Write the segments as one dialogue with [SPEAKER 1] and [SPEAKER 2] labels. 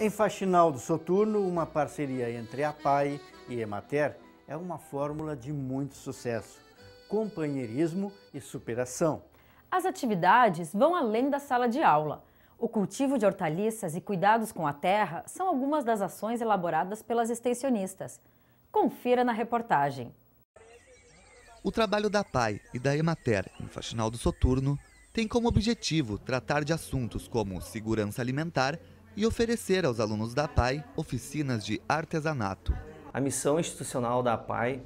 [SPEAKER 1] Em Faxinal do Soturno, uma parceria entre a PAI e Emater é uma fórmula de muito sucesso, companheirismo e superação.
[SPEAKER 2] As atividades vão além da sala de aula. O cultivo de hortaliças e cuidados com a terra são algumas das ações elaboradas pelas extensionistas. Confira na reportagem.
[SPEAKER 1] O trabalho da PAI e da Emater em Faxinal do Soturno tem como objetivo tratar de assuntos como segurança alimentar e oferecer
[SPEAKER 3] aos alunos da PAI oficinas de artesanato. A missão institucional da PAI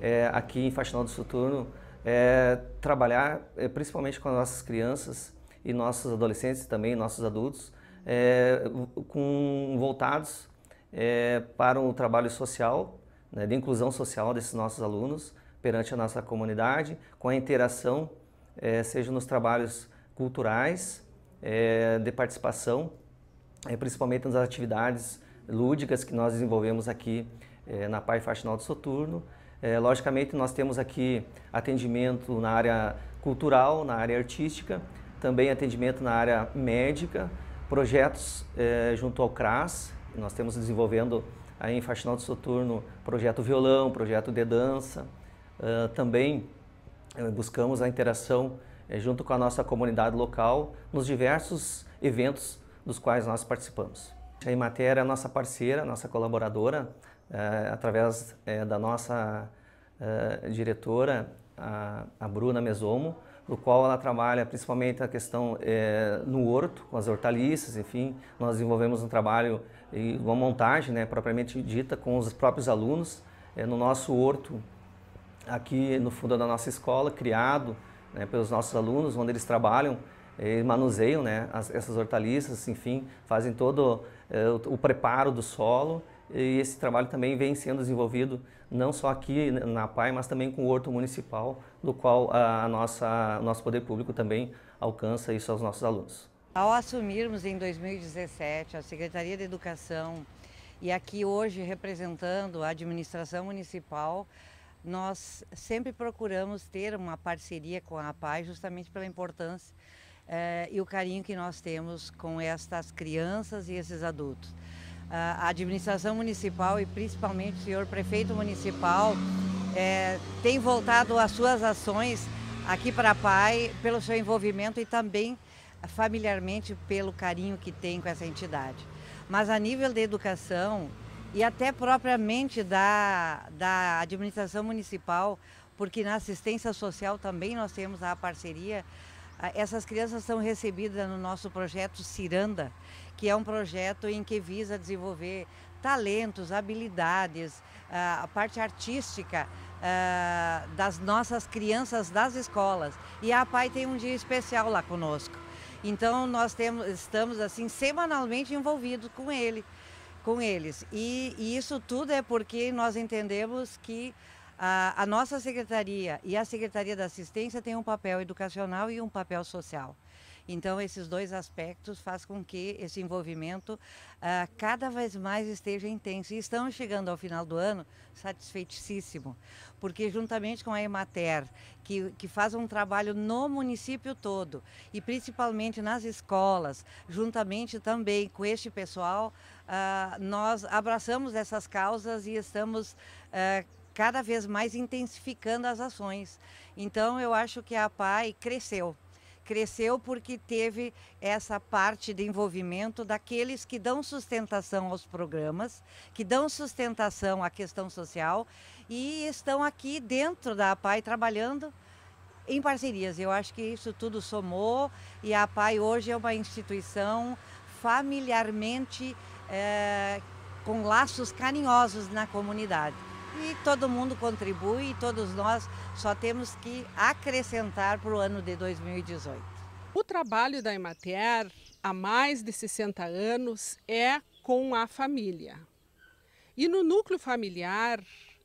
[SPEAKER 3] é, aqui em Faxinal do Suturno é trabalhar é, principalmente com as nossas crianças e nossos adolescentes também, nossos adultos, é, com, voltados é, para o um trabalho social, né, de inclusão social desses nossos alunos perante a nossa comunidade, com a interação, é, seja nos trabalhos culturais, é, de participação é, principalmente nas atividades lúdicas que nós desenvolvemos aqui é, na PAI Faxinal do Soturno. É, logicamente, nós temos aqui atendimento na área cultural, na área artística, também atendimento na área médica, projetos é, junto ao CRAS, nós temos desenvolvendo aí em Faxinal do Soturno projeto violão, projeto de dança, uh, também é, buscamos a interação é, junto com a nossa comunidade local nos diversos eventos dos quais nós participamos. A Imater é a nossa parceira, nossa colaboradora, eh, através eh, da nossa eh, diretora, a, Bruna Mesomo, no qual ela trabalha principalmente a questão no horto, com as hortaliças, enfim. Nós desenvolvemos um trabalho e uma montagem né, propriamente dita com os próprios alunos no nosso horto, aqui no fundo da nossa escola, criado né, pelos nossos alunos, onde eles trabalham eles manuseiam né, as, essas hortaliças, enfim, fazem todo eh, o, o, preparo do solo e esse trabalho também vem sendo desenvolvido não só aqui na PAI, mas também com o Horto Municipal, do qual a, a nossa, o nosso poder público também alcança isso aos nossos alunos.
[SPEAKER 2] Ao assumirmos em 2017 a Secretaria de Educação e aqui hoje representando a administração municipal, nós sempre procuramos ter uma parceria com a PAI justamente pela importância é, e o carinho que nós temos com estas crianças e esses adultos. A administração municipal e principalmente o senhor prefeito municipal eh, tem voltado as suas ações aqui para a PAI pelo seu envolvimento e também familiarmente pelo carinho que tem com essa entidade. Mas a nível da educação e até propriamente da, da administração municipal, porque na assistência social também nós temos a parceria essas crianças são recebidas no nosso projeto Ciranda, que é um projeto em que visa desenvolver talentos, habilidades, a parte artística das nossas crianças das escolas. E a PAI tem um dia especial lá conosco. Então nós temos, estamos assim semanalmente envolvidos com ele, com eles. E, e isso tudo é porque nós entendemos que a, a, nossa secretaria e a Secretaria da Assistência têm um papel educacional e um papel social. Então, esses dois aspectos faz com que esse envolvimento uh, cada vez mais esteja intenso. E estamos chegando ao final do ano satisfeitíssimo, porque juntamente com a Emater, que, que faz um trabalho no município todo e principalmente nas escolas, juntamente também com este pessoal, uh, nós abraçamos essas causas e estamos uh, cada vez mais intensificando as ações. Então, eu acho que a PAI cresceu. Cresceu porque teve essa parte de envolvimento daqueles que dão sustentação aos programas, que dão sustentação à questão social e estão aqui dentro da PAI trabalhando em parcerias. Eu acho que isso tudo somou e a PAI hoje é uma instituição familiarmente é, com laços carinhosos na comunidade. E todo mundo contribui e todos nós só temos que acrescentar para o ano de 2018.
[SPEAKER 4] O trabalho da Emater há mais de 60 anos é com a família. E no núcleo familiar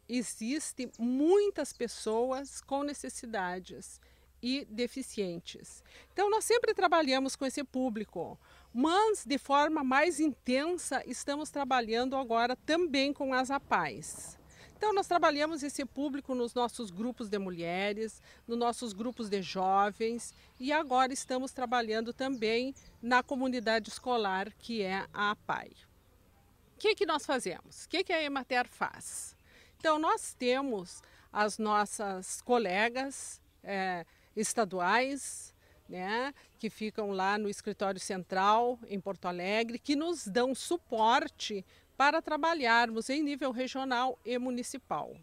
[SPEAKER 4] existem muitas pessoas com necessidades e deficientes. Então nós sempre trabalhamos com esse público, mas de forma mais intensa estamos trabalhando agora também com as APAES. Então, nós trabalhamos esse público nos nossos grupos de mulheres, nos nossos grupos de jovens e agora estamos trabalhando também na comunidade escolar, que é a APAI. O que, que nós fazemos? O que, que a Emater faz? Então, nós temos as nossas colegas é, estaduais, né, que ficam lá no escritório central em Porto Alegre, que nos dão suporte para trabalharmos em nível regional e municipal,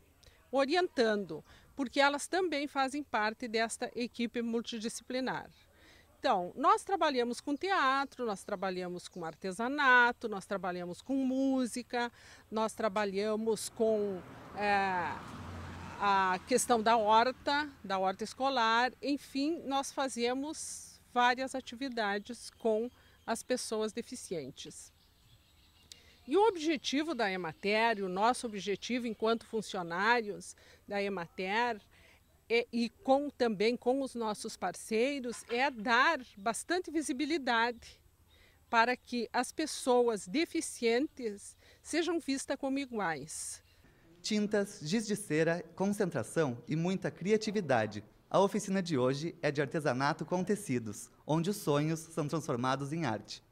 [SPEAKER 4] orientando, porque elas também fazem parte desta equipe multidisciplinar. Então, nós trabalhamos com teatro, nós trabalhamos com artesanato, nós trabalhamos com música, nós trabalhamos com é, a questão da horta, da horta escolar, enfim, nós fazemos várias atividades com as pessoas deficientes. E o objetivo da Emater, o nosso objetivo enquanto funcionários da Emater, é, e com também com os nossos parceiros, é dar bastante visibilidade para que as pessoas deficientes sejam vistas como iguais.
[SPEAKER 1] Tintas, giz de cera, concentração e muita criatividade. A oficina de hoje é de artesanato com tecidos, onde os sonhos são transformados em arte.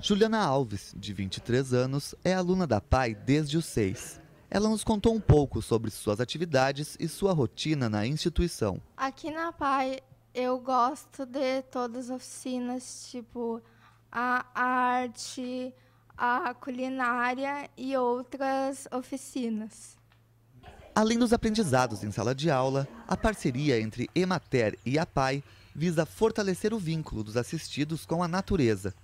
[SPEAKER 1] Juliana Alves, de 23 anos, é aluna da PAI desde os seis. Ela nos contou um pouco sobre suas atividades e sua rotina na instituição.
[SPEAKER 3] Aqui na PAI, eu gosto de todas as oficinas, tipo a arte, a culinária e outras oficinas.
[SPEAKER 1] Além dos aprendizados em sala de aula, a parceria entre Emater e a PAI visa fortalecer o vínculo dos assistidos com a natureza.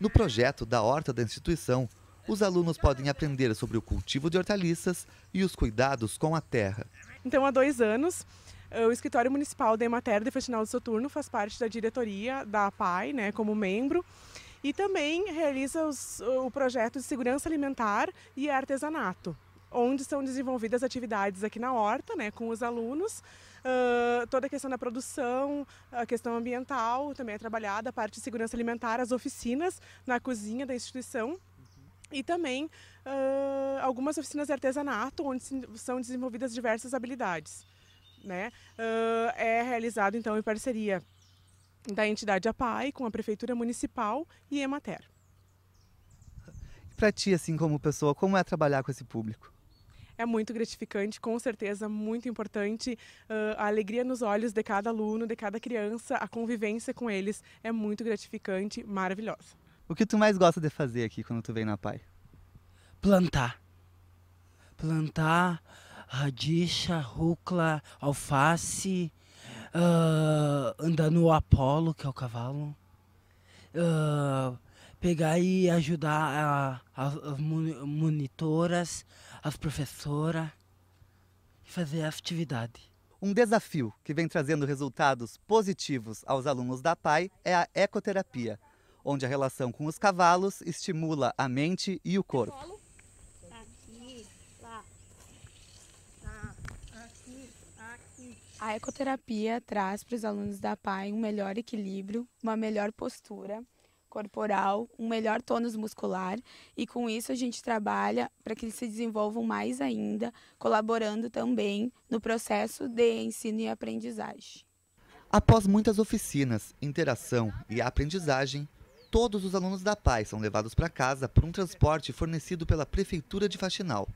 [SPEAKER 1] No projeto da horta da instituição, os alunos podem aprender sobre o cultivo de hortaliças e os cuidados com a terra.
[SPEAKER 5] Então, há dois anos, eh, o escritório municipal da Emater de Faxinal do Soturno faz parte da diretoria da APAI, né, como membro, e também realiza os, o projeto de segurança alimentar e artesanato, onde são desenvolvidas atividades aqui na horta, né, com os alunos, Uh, toda a questão da produção, a questão ambiental também é trabalhada, a parte de segurança alimentar, as oficinas na cozinha da instituição uhum. e também uh, algumas oficinas de artesanato, onde são desenvolvidas diversas habilidades. Né? Uh, é realizado, então, em parceria da entidade APAI com a Prefeitura Municipal e Emater.
[SPEAKER 1] Para ti, assim como pessoa, como é trabalhar com esse público?
[SPEAKER 5] é muito gratificante, com certeza muito importante. Uh, a alegria nos olhos de cada aluno, de cada criança, a convivência com eles é muito gratificante, maravilhosa.
[SPEAKER 1] O que tu mais gosta de fazer aqui quando tu vem na PAI?
[SPEAKER 2] Plantar. Plantar radicha, rúcula, alface, uh, andar no Apolo, que é o cavalo, uh, pegar e ajudar as monitoras as professoras
[SPEAKER 1] e fazer a atividade. Um desafio que vem trazendo resultados positivos aos alunos da PAI é a ecoterapia, onde a relação com os cavalos estimula
[SPEAKER 5] a mente e o corpo. A ecoterapia traz para os alunos da PAI um melhor equilíbrio, uma melhor postura corporal, um melhor tônus muscular e com isso a gente trabalha para que eles se desenvolvam mais ainda, colaborando também no processo de ensino e aprendizagem.
[SPEAKER 1] Após muitas oficinas, interação e aprendizagem, todos os alunos da PAI são levados para casa por um transporte fornecido pela Prefeitura de Faxinal.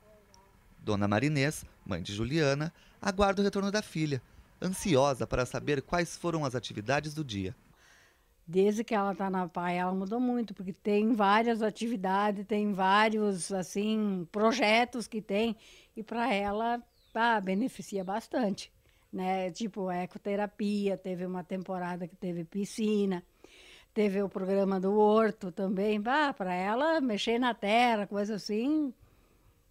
[SPEAKER 1] Dona Marinês, mãe de Juliana, aguarda o retorno da filha, ansiosa para saber quais foram as atividades do dia
[SPEAKER 2] desde que ela está na PAI, ela mudou muito, porque tem várias atividades, tem vários assim projetos que tem e para ela tá beneficia bastante, né? Tipo ecoterapia, teve uma temporada que teve piscina, teve o programa do horto também, bah, para ela mexer na terra, coisa assim,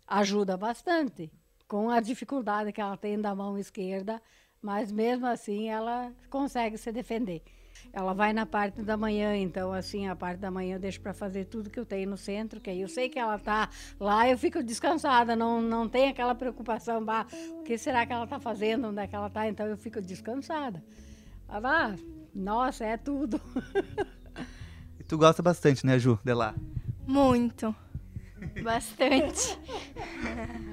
[SPEAKER 2] ajuda bastante. Com a dificuldade que ela tem da mão esquerda, mas mesmo assim ela consegue se defender. Ela vai na parte da manhã, então assim, a parte da manhã eu deixo para fazer tudo que eu tenho no centro, que aí eu sei que ela tá lá, eu fico descansada, não, não tem aquela preocupação, bah, o que será que ela tá fazendo, onde é que ela tá, então eu fico descansada. Ah, nossa, é tudo.
[SPEAKER 1] e tu gosta bastante, né, Ju, de lá?
[SPEAKER 2] Muito.
[SPEAKER 3] Bastante.